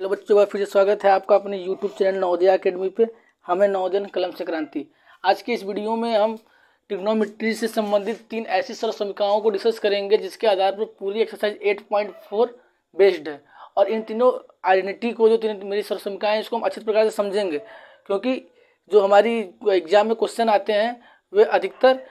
hello बच्चों का फिर से स्वागत है आपका अपने यूट्यूब चैनल नवोदया अकेडमी पे हमें नवोदयन कलम से क्रांति आज की इस वीडियो में हम टिक्नोमेट्री से संबंधित तीन ऐसी सर समिकाओं को डिस्कस करेंगे जिसके आधार पर पूरी exercise eight point four based है और इन तीनों आइडेंटिटी को जो तीन मेरी सर समीकाएँ हैं इसको हम अच्छे प्रकार से समझेंगे क्योंकि जो हमारी एग्जाम में क्वेश्चन आते हैं वे अधिकतर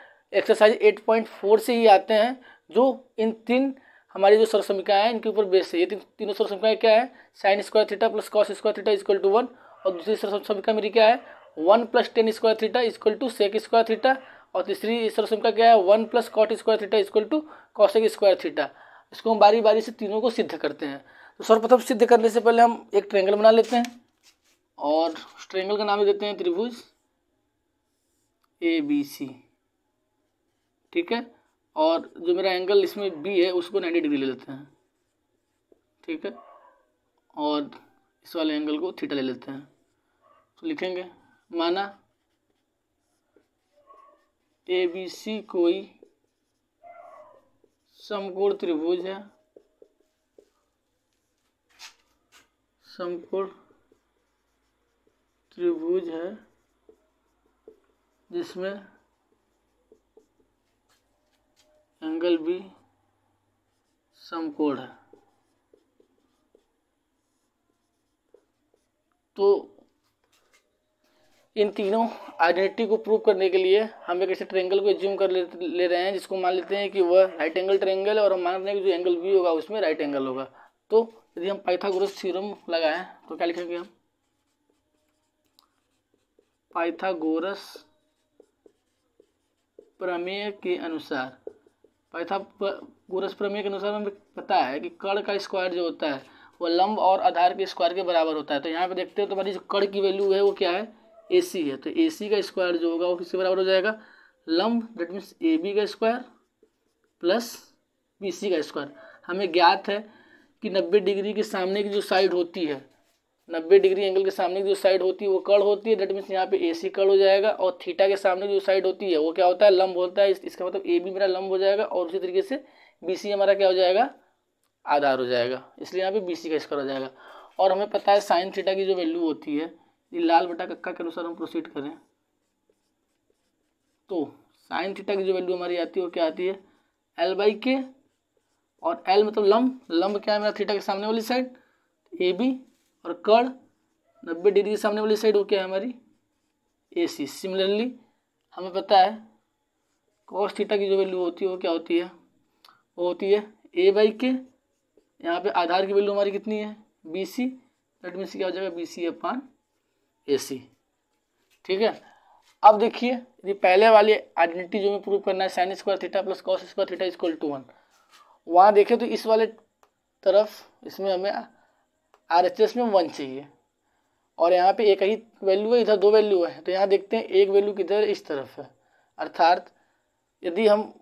एक्सरसाइज एट पॉइंट फोर से ही आते हैं जो इन तीन हमारी जो सर्व समीकाएँ हैं इनके ऊपर बेस है ये तीन, तीनों सर्व समिकाएँ क्या है sine square theta plus cos square theta equal to one और दूसरी सर समिका मेरी क्या है one plus tan square theta equal to sec square theta और तीसरी सर्व क्या है one plus cot square theta equal to cosec square theta इसको हम बारी बारी से तीनों को सिद्ध करते हैं तो सर्वप्रथम सिद्ध करने से पहले हम एक ट्रेंगल बना लेते हैं और ट्रेंगल का नाम देते हैं त्रिभुज ए बी सी ठीक है और जो मेरा एंगल इसमें बी है उसको नाइन्टी डिग्री ले लेते हैं ठीक है और इस वाले एंगल को थीटा ले लेते हैं तो लिखेंगे माना ए बी सी कोई समकोण त्रिभुज है समकोण त्रिभुज है जिसमें एंगल भी समकोण है तो इन तीनों आइडेंटिटी को प्रूव करने के लिए हम एक ऐसे ट्रेंगल को एज्यूम कर ले, ले रहे हैं जिसको मान लेते हैं कि वह राइट एंगल ट्रेंगल है और हम मान रहे हैं कि जो एंगल बी होगा उसमें राइट एंगल होगा तो यदि हम पाइथागोरस थ्योरम लगाएं तो क्या लिखेंगे हम पाइथागोरस प्रमेय के अनुसार पैथा गोरस प्रमेय के अनुसार हमें पता है कि कड़ का स्क्वायर जो होता है वो लंब और आधार के स्क्वायर के बराबर होता है तो यहाँ पे देखते हो तो हमारी जो कड़ की वैल्यू है वो क्या है ए सी है तो ए सी का स्क्वायर जो होगा वो किसके बराबर हो जाएगा लंब डेट मीन्स ए बी का स्क्वायर प्लस बी सी का स्क्वायर हमें ज्ञात है कि नब्बे डिग्री के सामने की जो साइड होती है नब्बे डिग्री एंगल के सामने की जो साइड होती है वो कड़ होती है डेट मीन्स यहाँ पे ए सी कड़ हो जाएगा और थीटा के सामने जो साइड होती है वो क्या होता है लंब होता है इसका मतलब ए बी मेरा लंब हो जाएगा और उसी तरीके से बी सी हमारा क्या हो जाएगा आधार हो जाएगा इसलिए यहाँ पे बी सी का स्क्वायर हो जाएगा और हमें पता है साइन थीटा की जो वैल्यू होती है ये लाल बटा कक्का के अनुसार हम प्रोसीड करें तो साइन थीटा की जो वैल्यू हमारी आती है वो क्या आती है एल बाई के और एल मतलब लम्ब लंब क्या है मेरा थीटा के सामने वाली साइड ए बी और कर्ण नब्बे डिग्री के सामने वाली साइड हो क्या है हमारी ए सी सिमिलरली हमें पता है कॉस थीटा की जो वैल्यू होती है वो क्या होती है वो होती है ए बाई के यहाँ पे आधार की वैल्यू हमारी कितनी है बी सी दैट मीन्स क्या हो जाएगा बी सी अपान ए सी ठीक है अब देखिए यदि पहले वाली आइडेंटिटी जो हमें प्रूव करना है sine square theta plus cos square theta equal to one वहाँ देखें तो इस वाले तरफ इसमें हमें आर एच एस में वन चाहिए और यहाँ पे एक ही वैल्यू है इधर दो वैल्यू है तो यहाँ देखते हैं एक वैल्यू किधर इस तरफ है अर्थात यदि हम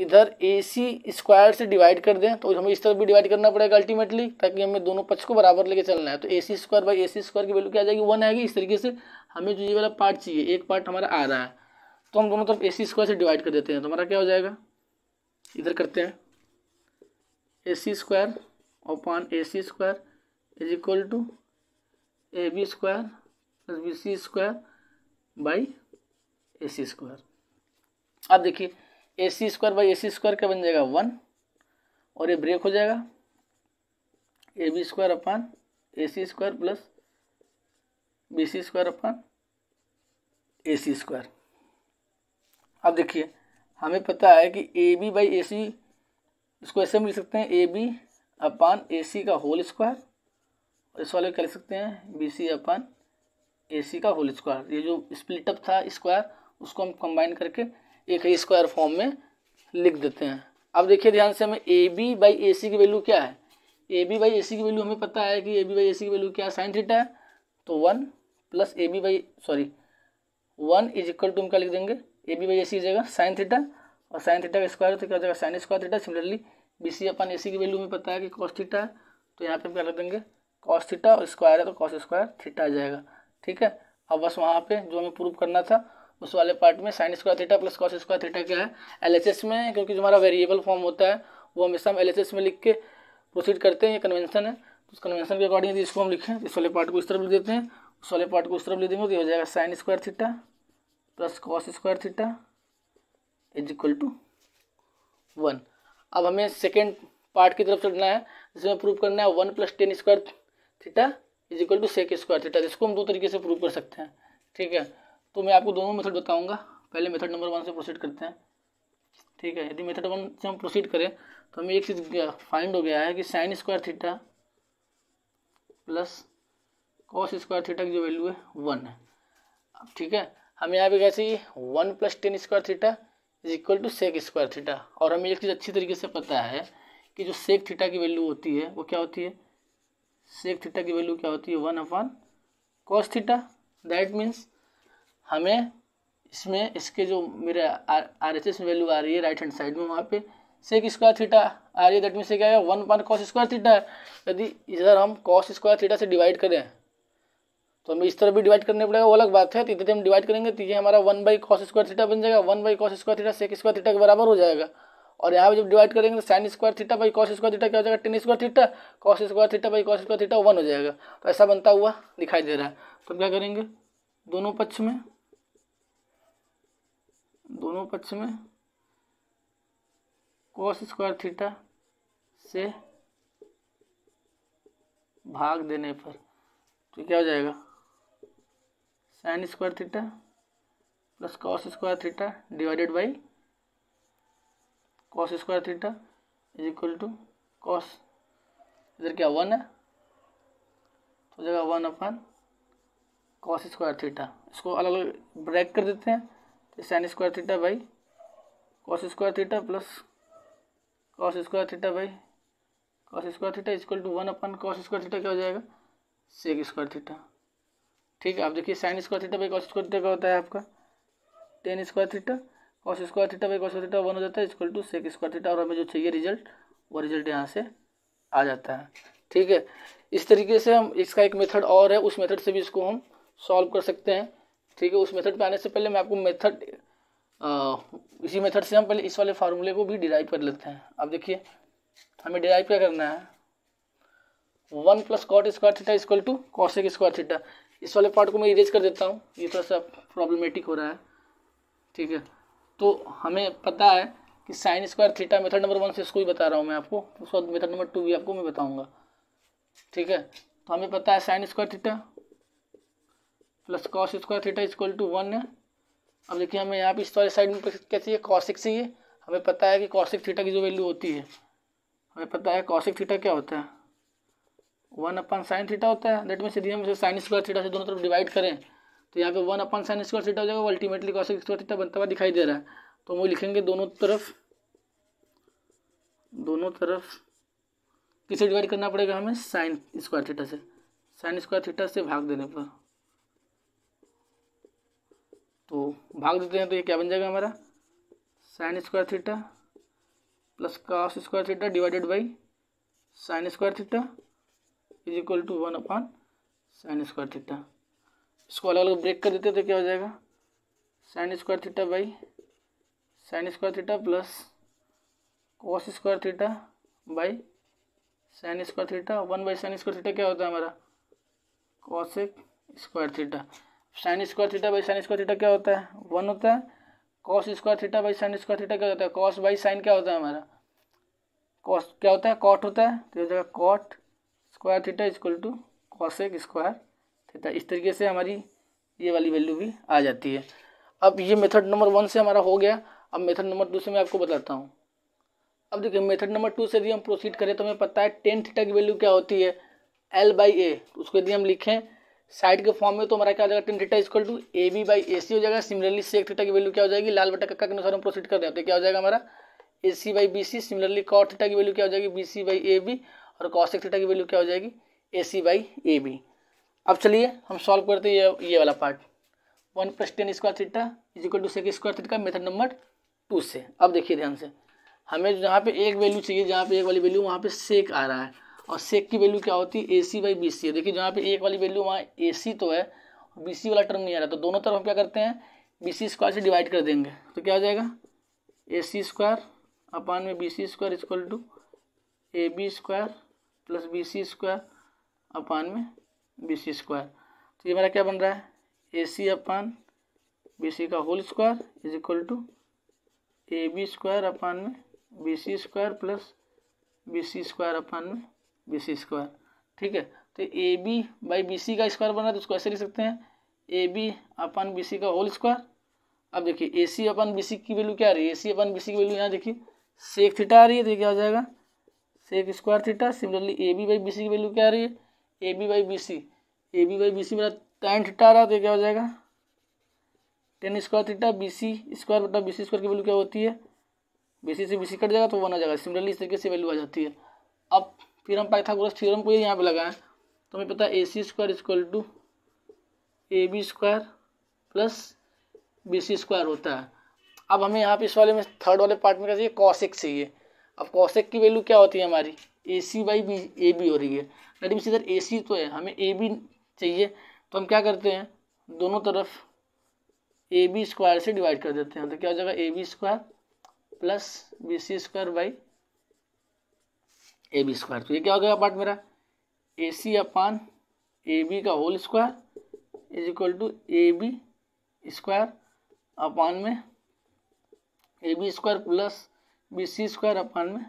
इधर ए सी स्क्वायर से डिवाइड कर दें तो हमें इस तरफ भी डिवाइड करना पड़ेगा अल्टीमेटली ताकि हमें दोनों पक्ष को बराबर लेके चलना है तो A C square by A C square की वैल्यू क्या आ जाएगी वन आएगी इस तरीके से हमें जो ये वाला पार्ट चाहिए एक पार्ट हमारा आ रहा है तो हम दोनों तरफ ए सी स्क्वायर से डिवाइड कर देते हैं तो हमारा क्या हो जाएगा इधर करते हैं A C square upon A C square is equal to A B square plus B C square by A C square अब देखिए A C square by A C square क्या बन जाएगा वन और ये ब्रेक हो जाएगा A B square upon A C square plus B C square upon A C square अब देखिए हमें पता है कि ए बी बाई ए सी इसको ऐसे मिल सकते हैं ए बी अपान ए सी का होल स्क्वायर इस वाले कह सकते हैं बी सी अपन ए सी का होल स्क्वायर ये जो स्प्लिटअप था स्क्वायर उसको हम कंबाइन करके एक ही स्क्वायर फॉर्म में लिख देते हैं अब देखिए ध्यान से हमें ए बी बाई ए सी की वैल्यू क्या है A B by A C की वैल्यू हमें पता है कि ए बी बाई ए सी की वैल्यू क्या है साइन थीटा है तो one plus A B by sorry one is equal to हम क्या लिख देंगे ए बी बाई ए सी की जगह साइन थीटा और साइन थीटा का स्क्वायर तो क्या हो जाएगा sine square theta similarly B C upon A C की वैल्यू हमें पता है कि कॉस थीटा है तो यहाँ पे हम क्या लिख देंगे कॉस थीटा और स्क्वायर है तो कॉस स्क्वायर थीटा आ जाएगा ठीक है अब बस वहाँ पे जो हमें प्रूव करना था उस वाले पार्ट में sine square theta plus cos square theta क्या है एस में क्योंकि जो हमारा वेरिएबल फॉर्म होता है वो हमेशा हम एस में लिख के प्रोसीड करते हैं ये कन्वेंशन है तो उस कन्वेंशन के अकॉर्डिंग यदि इसको हम लिखें इस वाले पार्ट को इस तरफ लिख देते हैं उस वाले पार्ट को उस तरफ लिख देंगे तो ये हो जाएगा sine square theta plus cos square theta is equal to one अब हमें सेकेंड पार्ट की तरफ चलना है जिसमें प्रूव करना है one plus tan square theta is equal to sec square theta जिसको हम दो तरीके से प्रूव कर सकते हैं ठीक है तो मैं आपको दोनों मेथड बताऊंगा पहले मेथड नंबर वन से प्रोसीड करते हैं ठीक है यदि मेथड वन से हम प्रोसीड करें तो हमें एक चीज़ फाइंड हो गया है कि sine square theta plus cos square theta की जो वैल्यू है वन है अब ठीक है हमें यहाँ पे कैसे one plus tan square theta is equal to sec square theta और हमें एक चीज़ अच्छी तरीके से पता है कि जो सेक थीटा की वैल्यू होती है वो क्या होती है सेक थीटा की वैल्यू क्या होती है one upon cos theta that means हमें इसमें इसके जो मेरे आर एच एस में वैल्यू आ रही है राइट हैंड साइड में वहाँ पे सेक स्क्वायर थीटा आ रही है दैट मीन्स क्या है one upon cos square theta यदि इधर हम कॉस स्क्वायर थीटा से डिवाइड करें तो हमें इस तरह भी डिवाइड करने पड़ेगा वो अलग बात है तो इधर हम डिवाइड करेंगे तो ये हमारा one by cos square theta बन जाएगा one by cos square theta sec square theta के बराबर हो जाएगा और यहाँ पर जब डिवाइड करेंगे तो sine square theta by cos square theta क्या हो जाएगा tan square theta cos square theta by cos square theta one हो जाएगा तो ऐसा बनता हुआ दिखाई दे रहा है तो क्या करेंगे दोनों पक्ष में दोनों पक्ष में कॉस स्क्वायर थीटा से भाग देने पर तो क्या हो जाएगा sine square theta plus cos square theta divided by cos square theta is equal to cos इधर क्या वन है तो जगह one upon cos square theta इसको अलग अलग ब्रेक कर देते हैं तो sine square theta by cos square theta plus cos square theta by cos square theta equal to one upon cos square theta क्या हो जाएगा सेक स्क्वायर थीटा ठीक है आप देखिए sine square theta by cos square theta क्या होता है आपका tan square theta cos square theta by cos theta one हो जाता है equal to sec square theta और हमें जो चाहिए रिजल्ट वो रिजल्ट यहाँ से आ जाता है ठीक है इस तरीके से हम इसका एक मेथड और है उस मेथड से भी इसको हम सॉल्व कर सकते हैं ठीक है उस मेथड पे आने से पहले मैं आपको मेथड इसी मेथड से हम पहले इस वाले फार्मूले को भी डिराइव कर लेते हैं अब देखिए हमें डिराइव क्या करना है one plus cot square theta equal to cosec square theta इस वाले पार्ट को मैं इरेज कर देता हूँ ये थोड़ा सा प्रॉब्लमेटिक हो रहा है ठीक है तो हमें पता है कि sine square theta method number one से इसको भी बता रहा हूँ मैं आपको उसका मेथड नंबर टू भी आपको मैं बताऊँगा ठीक है तो हमें पता है sine square theta plus cos square theta equal to one है अब देखिए हमें यहाँ पे इस वाले साइड में कैसी है कॉसिक सी हमें पता है कि कॉसिक थीटा की जो वैल्यू होती है हमें पता है कॉसिक थीटा क्या होता है वन अपन साइन थीटा होता है डेट में सीधे हम इसे साइन स्क्वायर थीटा से दोनों तरफ डिवाइड करें तो यहाँ पे one upon sine square theta हो जाएगा अल्टीमेटली कॉस स्क्वायर थीटा बनता हुआ दिखाई दे रहा है तो हम वो लिखेंगे दोनों तरफ दोनों तरफ किसे डिवाइड करना पड़ेगा हमें साइन स्क्वायर थीटा से साइन स्क्वायर थीटा से भाग देने पर तो भाग देते हैं तो ये क्या बन जाएगा हमारा sine square theta plus cos square theta divided by sine square theta is equal to one upon sine square theta इसको अलग अलग ब्रेक कर देते तो क्या हो जाएगा sine square theta by sine square theta plus cos square theta by sine square theta one by sine square theta क्या होता है हमारा cosec square theta sine square theta by sine square theta क्या होता है वन होता है cos square theta by sine square theta क्या होता है कॉस बाई साइन क्या होता है हमारा कॉस क्या होता है कॉट होता है तो हो जाएगा cot square theta is equal to एक स्क्वायर तो इस तरीके से हमारी ये वाली वैल्यू भी आ जाती है अब ये मेथड नंबर वन से हमारा हो गया अब मेथड नंबर टू से मैं आपको बताता हूँ अब देखिए मेथड नंबर टू से यदि हम प्रोसीड करें तो हमें पता है टेन थीटा की वैल्यू क्या होती है एल बाई ए उसको यदि हम लिखें साइड के फॉर्म में तो हमारा क्या हो जाएगा tan theta equal to A B by A C हो जाएगा सिमिलरली सेक थीटा की वैल्यू क्या हो जाएगी लाल बटा कक्का के अनुसार हम प्रोसीड कर रहे हैं तो क्या हो जाएगा हमारा A C by B C similarly cot theta की वैल्यू क्या हो जाएगी B C by A B और कॉसेक थीटा की वैल्यू क्या हो जाएगी ए सी बाई ए बी अब चलिए हम सॉल्व करते हैं ये ये वाला part one plus tan square theta is equal to sec square theta method number two से अब देखिए ध्यान से हमें जहाँ पे एक वैल्यू चाहिए जहाँ पे एक वाली वैल्यू वहाँ पे सेक आ रहा है और सेक की वैल्यू क्या होती है ए सी बाई बी सी है देखिए जहाँ पे एक वाली वैल्यू वहाँ ए सी तो है बी सी वाला टर्म नहीं आ रहा तो दोनों तरफ हम क्या करते हैं बी सी स्क्वायर से डिवाइड कर देंगे तो क्या हो जाएगा ए सी स्क्वायर अपान में B C square equal to A B square plus B C square upon में बी सी स्क्वायर तो ये मेरा क्या बन रहा है A C upon B C का whole square is equal to A B square upon में B C square plus B C square upon में बी सी स्क्वायर ठीक है तो A B by B C का स्क्वायर बन रहा है तो उसको ऐसे लिख सकते हैं A B upon B C का होल स्क्वायर अब देखिए A C upon B C की वैल्यू क्या आ रही है A C upon B C की वैल्यू यहाँ देखिए सेक थीटा आ रही है तो क्या हो जाएगा sec square theta similarly A B by B C की वैल्यू क्या आ रही है A B by B C A B by B C मेरा टेन थीटा आ रहा तो क्या हो जाएगा tan square theta B C square बटा बी सी स्क्वायर की वैल्यू क्या होती है बी सी से बी सी कट जाएगा तो वन आ जाएगा सिमिलरली इस तरीके से वैल्यू आ जाती है अब फिर हम पाइथागोरस थ्योरम को यहाँ पे लगाएं तो हमें पता है A C square equal to A B square plus B C square होता है अब हमें यहाँ पे इस वाले में थर्ड वाले पार्ट में क्या चाहिए कॉशिक चाहिए अब कॉशिक की वैल्यू क्या होती है हमारी A C by B A B हो रही है दैट मीन्स इधर ए सी तो है हमें ए बी चाहिए तो हम क्या करते हैं दोनों तरफ ए बी स्क्वायर से डिवाइड कर देते हैं तो क्या हो जाएगा A B square plus B C square by A B square तो ये क्या हो गया पार्ट मेरा A C upon A B का whole square is equal to A B square upon में A B square plus B C square upon में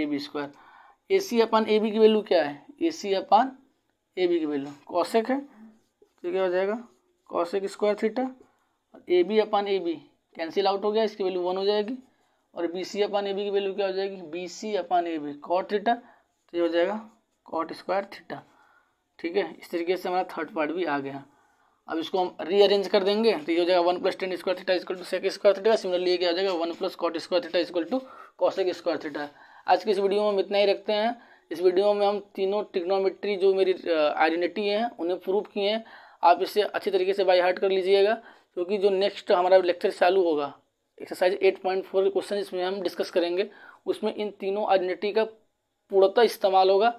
A B square A C upon A B की value क्या है A C upon A B की value cosec है तो क्या हो जाएगा कौशिक स्क्वायर थीटा और ए बी अपन ए बी कैंसिल आउट हो गया इसकी वैल्यू वन हो जाएगी और B C upon A B की वैल्यू क्या हो जाएगी B C upon A B cot theta तो ये हो जाएगा कॉट स्क्वायर थीटा ठीक है इस तरीके से हमारा थर्ड पार्ट भी आ गया अब इसको हम रीअरेंज कर देंगे तो ये हो जाएगा one plus tan square theta equal to sec square theta similarly ये क्या हो जाएगा one plus cot square theta equal to cosec square theta आज की इस वीडियो में हम इतना ही रखते हैं इस वीडियो में हम तीनों टिक्नोमेट्री जो मेरी आइडेंटिटी है उन्हें प्रूव किए हैं आप इसे अच्छे तरीके से बाई हार्ट कर लीजिएगा क्योंकि जो नेक्स्ट हमारा लेक्चर चालू होगा exercise eight point four question इसमें हम डिस्कस करेंगे उसमें इन तीनों आइडेंटिटी का पूर्णतः इस्तेमाल होगा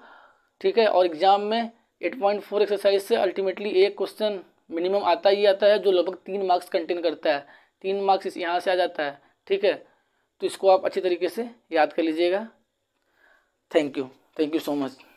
ठीक है और एग्ज़ाम में एट पॉइंट फोर एक्सरसाइज से अल्टीमेटली एक क्वेश्चन मिनिमम आता ही आता है जो लगभग तीन मार्क्स कंटेन करता है तीन मार्क्स यहाँ से आ जाता है ठीक है तो इसको आप अच्छे तरीके से याद कर लीजिएगा thank you thank you so much